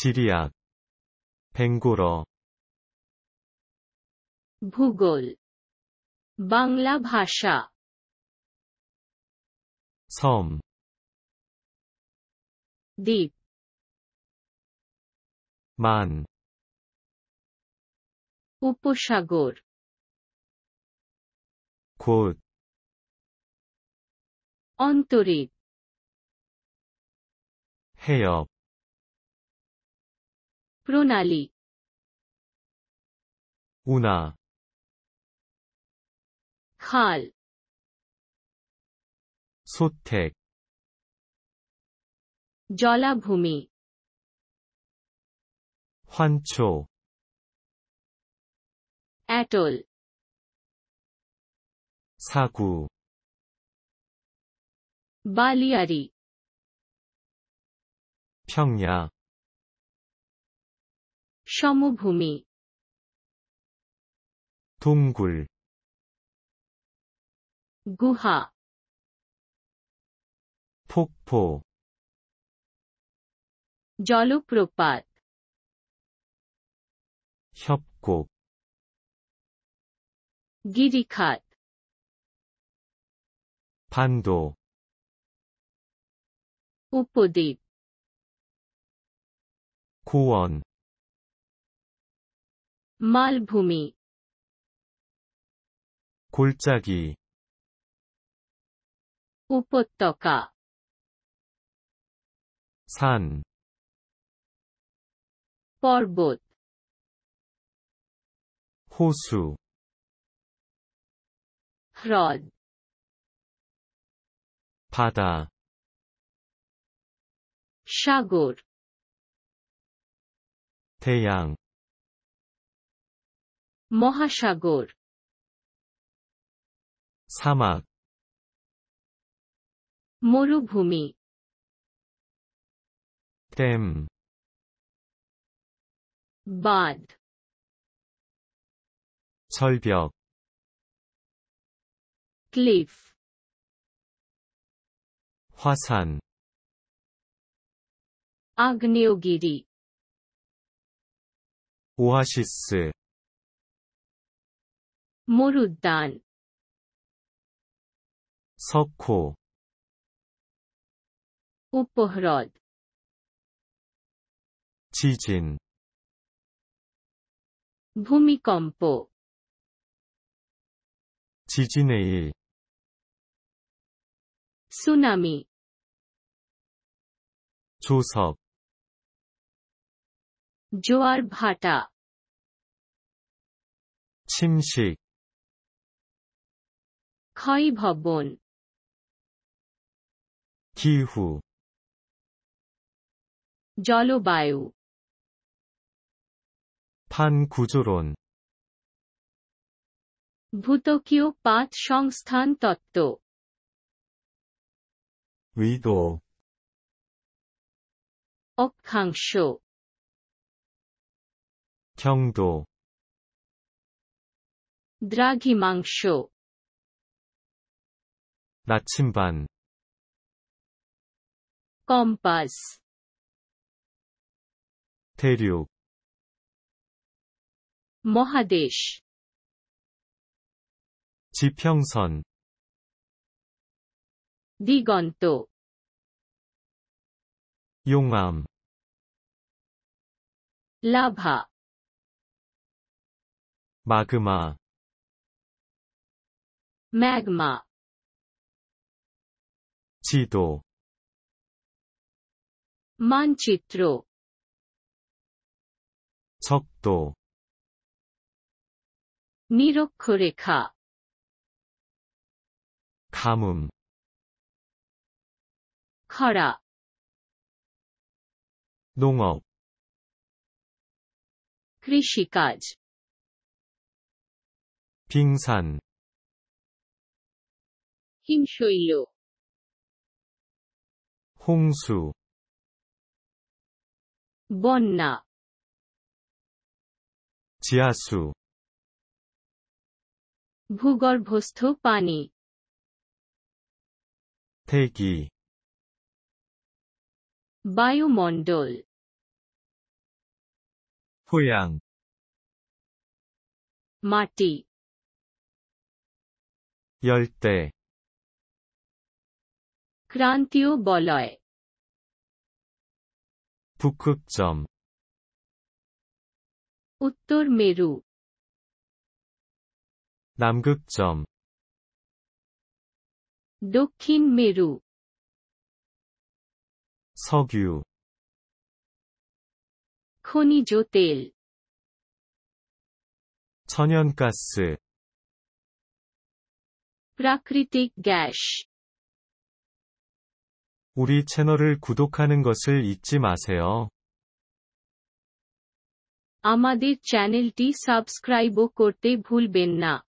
지리학 벵고러 भूगोल बांग्ला भाषा 섬 द्वीप 만 উপসাগর 곳 অন্তরিক 해협 प्रणाली उना खाल सोथेक জলাভূমি 환초 অ্যাটল সাগু 발리아리 평야 সমভূমি ধুমগুল গুহা ফুকফো জলপ্রপাত সপকোপ গিরিখাত ফান্দ উপদ্বীপ কুয়ন 말붐이 골짜기 우포떡가산 벌봇 호수 হ ্ 바다 샤굴 태양 মহাসাগর 사막 মরুভূমি ড ্ ম ব াঁ 절벽 cliff 화산 아그্오기리 오아시스 모르단 석호 우포흐롯 지진 ভ ূ ম 포 지진의 일 수나미 조석 조아르 바타 침식 거의 법본 기후 জলবায়ু 반구조론 ভূতকীয় পাঁচ সংস্থান তত্ত্ব 의도 অক্ষাংশ 경도 দ্রাঘিমাংশ 나침반 컴파스 대륙 모하데시 지평선 디건토 용암 라바 마그마 마그마 지도 만치트로 적도 니로크레카 가뭄 커라 농업 크리시까지 빙산 힘쇼일로 홍수 번나 지하수 ভূগর্ভস্থ পানি 대기 বায়ুমণ্ডল 토양 মাটি 열대 ক্রান্তীয় বলয় 북극점 উত্তর মেরু 남극점 দক্ষিণ মেরু 석유 খনিজ তেল 천연가스 প্রাকৃতিক গ্যাস 우리 채널을 구독하는 것을 잊지 마세요. আমাদের চ্যানেলটি সাবস্ক্রাইবও করতে ভুলবেন না